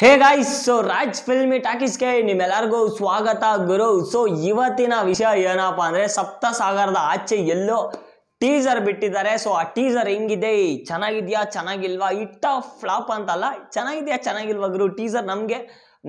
ಹೇ guys so Raj filmy ಟಾಕೀಸ್ಗೆ ನಿಮ್ಮೆಲ್ಲರಿಗೂ ಸ್ವಾಗತ ಗುರು ಸೊ ಇವತ್ತಿನ ವಿಷಯ ಏನಪ್ಪ ಅಂದರೆ ಸಪ್ತ ಸಾಗರದ ಆಚೆ ಎಲ್ಲೋ ಟೀಸರ್ ಬಿಟ್ಟಿದ್ದಾರೆ ಸೊ ಆ ಟೀಸರ್ ಹೆಂಗಿದೆ ಚೆನ್ನಾಗಿದೆಯಾ ಚೆನ್ನಾಗಿಲ್ವಾ ಇಟ್ಟ ಫ್ಲಾಪ್ ಅಂತಲ್ಲ ಚೆನ್ನಾಗಿದೆಯಾ ಚೆನ್ನಾಗಿಲ್ವಾ ಗುರು ಟೀಸರ್ ನಮಗೆ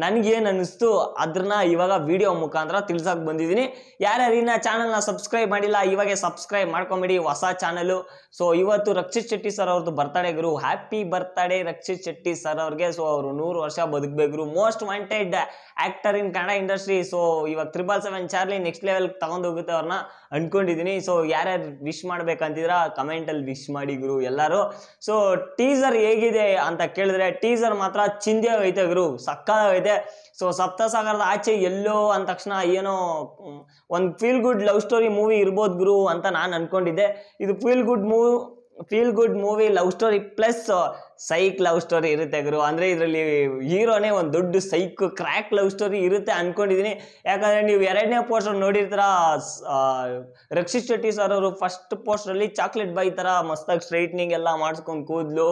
ನನಗೇನು ಅನ್ನಿಸ್ತು ಅದನ್ನ ಇವಾಗ ವಿಡಿಯೋ ಮುಖಾಂತರ ತಿಳ್ಸೋಕೆ ಬಂದಿದ್ದೀನಿ ಯಾರ್ಯಾರು ಇನ್ನ ಚಾನಲ್ನ ಸಬ್ಸ್ಕ್ರೈಬ್ ಮಾಡಿಲ್ಲ ಇವಾಗ ಸಬ್ಸ್ಕ್ರೈಬ್ ಮಾಡ್ಕೊಂಬಿಡಿ ಹೊಸ ಚಾನಲು ಸೊ ಇವತ್ತು ರಕ್ಷಿತ್ ಶೆಟ್ಟಿ ಸರ್ ಅವ್ರದ್ದು ಬರ್ತಡೇ ಗುರು happy birthday Rakshit Shetty sir ಅವ್ರಿಗೆ ಸೊ ಅವರು ನೂರು ವರ್ಷ ಬದುಕಬೇಕು most wanted actor in Kannada industry so ಇವಾಗ triple seven Charlie next level ಹೋಗುತ್ತೆ ಅವ್ರನ್ನ ಅಂದ್ಕೊಂಡಿದ್ದೀನಿ ಸೊ ಯಾರ್ಯಾರು ವಿಶ್ ಮಾಡ್ಬೇಕಂತಿದ್ರ ಕಮೆಂಟಲ್ಲಿ ವಿಶ್ ಮಾಡಿ ಗುರು ಎಲ್ಲರೂ ಸೊ ಟೀಸರ್ ಹೇಗಿದೆ ಅಂತ ಕೇಳಿದ್ರೆ ಟೀಸರ್ ಮಾತ್ರ ಚಿಂದೆ ಹೋಯ್ತೆ ಗುರು ಸಕ್ಕ ಇದೆ ಸೊ ಸಪ್ತಸಾಗರದ ಆಚೆ ಎಲ್ಲೋ ಅಂದ ತಕ್ಷಣ ಏನೋ ಒಂದು feel good love story movie ಇರ್ಬೋದು ಗುರು ಅಂತ ನಾನು ಅನ್ಕೊಂಡಿದ್ದೆ ಇದು feel good move feel good movie love story plus psych love story ಇರುತ್ತೆ ಗುರು ಅಂದರೆ ಇದರಲ್ಲಿ ಹೀರೋನೇ ಒಂದು ದೊಡ್ಡ ಸೈಕ್ ಕ್ರ್ಯಾಕ್ ಲವ್ ಸ್ಟೋರಿ ಇರುತ್ತೆ ಅಂದ್ಕೊಂಡಿದ್ದೀನಿ ಯಾಕಂದರೆ ನೀವು ಎರಡನೇ ಪೋಸ್ಟರ್ ನೋಡಿರ್ತೀರ ರಕ್ಷಿತ್ ಶೆಟ್ಟಿ ಸರ್ ಅವರು ಫಸ್ಟ್ ಪೋಸ್ಟರಲ್ಲಿ ಚಾಕ್ಲೇಟ್ ಬಾಯ್ ಥರ ಮಸ್ತಾಗಿ ಸ್ಟ್ರೈಟ್ನಿಂಗ್ ಎಲ್ಲ ಮಾಡಿಸ್ಕೊಂಡು ಕೂದಲು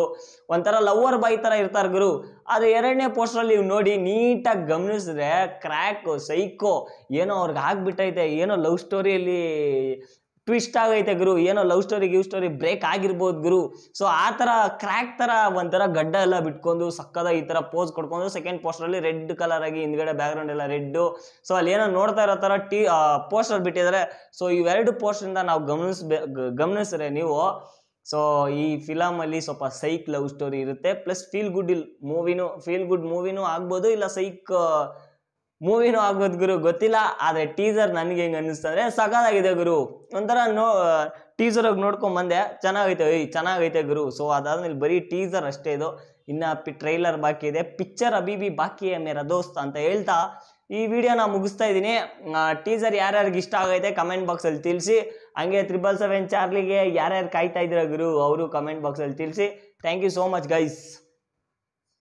ಒಂಥರ ಲವ್ವರ್ ಬಾಯ್ ಥರ ಇರ್ತಾರೆ ಗುರು ಅದು ಎರಡನೇ ಪೋಸ್ಟರಲ್ಲಿ ನೀವು ನೋಡಿ ನೀಟಾಗಿ ಗಮನಿಸಿದ್ರೆ ಕ್ರ್ಯಾಕು ಸೈಕೋ ಏನೋ ಅವ್ರಿಗೆ ಆಗಿಬಿಟ್ಟೈತೆ ಏನೋ ಲವ್ ಸ್ಟೋರಿಯಲ್ಲಿ ಟ್ವಿಸ್ಟ್ ಆಗೈತೆ ಗುರು ಏನೋ love story give story break ಆಗಿರ್ಬೋದು ಗುರು ಸೊ ಆ ಥರ ಕ್ರ್ಯಾಕ್ ಥರ ಒಂಥರ ಗಡ್ಡ ಎಲ್ಲ ಬಿಟ್ಕೊಂಡು ಸಕ್ಕದ ಈ ಥರ ಪೋಸ್ ಕೊಡ್ಕೊಂಡು ಸೆಕೆಂಡ್ ಪೋಸ್ಟರಲ್ಲಿ ರೆಡ್ ಕಲರ್ ಆಗಿ ಹಿಂದ್ಗಡೆ ಬ್ಯಾಕ್ಗ್ರೌಂಡ್ ಎಲ್ಲ ರೆಡ್ಡು ಸೊ ಅಲ್ಲಿ ಏನೋ ನೋಡ್ತಾ ಇರೋ ಥರ ಟಿ ಪೋಸ್ಟರ್ ಬಿಟ್ಟಿದ್ದಾರೆ ಸೊ ಇವೆರಡು ಪೋಸ್ಟ್ರಿಂದ ನಾವು ಗಮನಿಸ್ಬೇ ಗಮನಿಸ್ರೆ ನೀವು ಸೊ ಈ ಫಿಲಮಲ್ಲಿ ಸ್ವಲ್ಪ ಸೈಕ್ ಲವ್ ಸ್ಟೋರಿ ಇರುತ್ತೆ ಪ್ಲಸ್ ಫೀಲ್ ಗುಡ್ ಇಲ್ ಮೂವಿನೂ ಫೀಲ್ ಗುಡ್ ಮೂವಿನೂ ಆಗ್ಬೋದು ಇಲ್ಲ ಸೈಕ್ ಮೂವಿನೂ ಆಗೋದು ಗುರು ಗೊತ್ತಿಲ್ಲ ಆದರೆ ಟೀಸರ್ ನನಗೆ ಹೆಂಗೆ ಅನ್ನಿಸ್ತಂದ್ರೆ ಸಕಾಲಾಗಿದೆ ಗುರು ಒಂಥರ ನೋ ಟೀಸರಾಗಿ ನೋಡ್ಕೊಂಡು ಬಂದೆ ಚೆನ್ನಾಗೈತೆ ಓಯ್ ಚೆನ್ನಾಗೈತೆ ಗುರು ಸೊ ಅದಾದ್ಮೇಲೆ ಬರೀ ಟೀಸರ್ ಅಷ್ಟೇ ಇದು ಇನ್ನು ಪಿ ಟ್ರೈಲರ್ ಬಾಕಿ ಇದೆ ಪಿಕ್ಚರ್ ಅಬಿಬಿ ಬಾಕಿ ಮೇರ ದೋಸ್ತ ಅಂತ ಹೇಳ್ತಾ ಈ ವಿಡಿಯೋ ವಿಡಿಯೋನ ಮುಗಿಸ್ತಾ ಇದ್ದೀನಿ ಟೀಸರ್ ಯಾರ್ಯಾರಿಗೆ ಇಷ್ಟ ಆಗೈತೆ ಕಮೆಂಟ್ ಬಾಕ್ಸಲ್ಲಿ ತಿಳಿಸಿ ಹಂಗೆ ತ್ರಿಬಲ್ ಸೆವೆನ್ ಚಾರ್ಲಿಗೆ ಯಾರ್ಯಾರು ಕಾಯ್ತಾ ಇದ್ದೀರ ಗುರು ಅವರು ಕಮೆಂಟ್ ಬಾಕ್ಸಲ್ಲಿ ತಿಳಿಸಿ thank you so much guys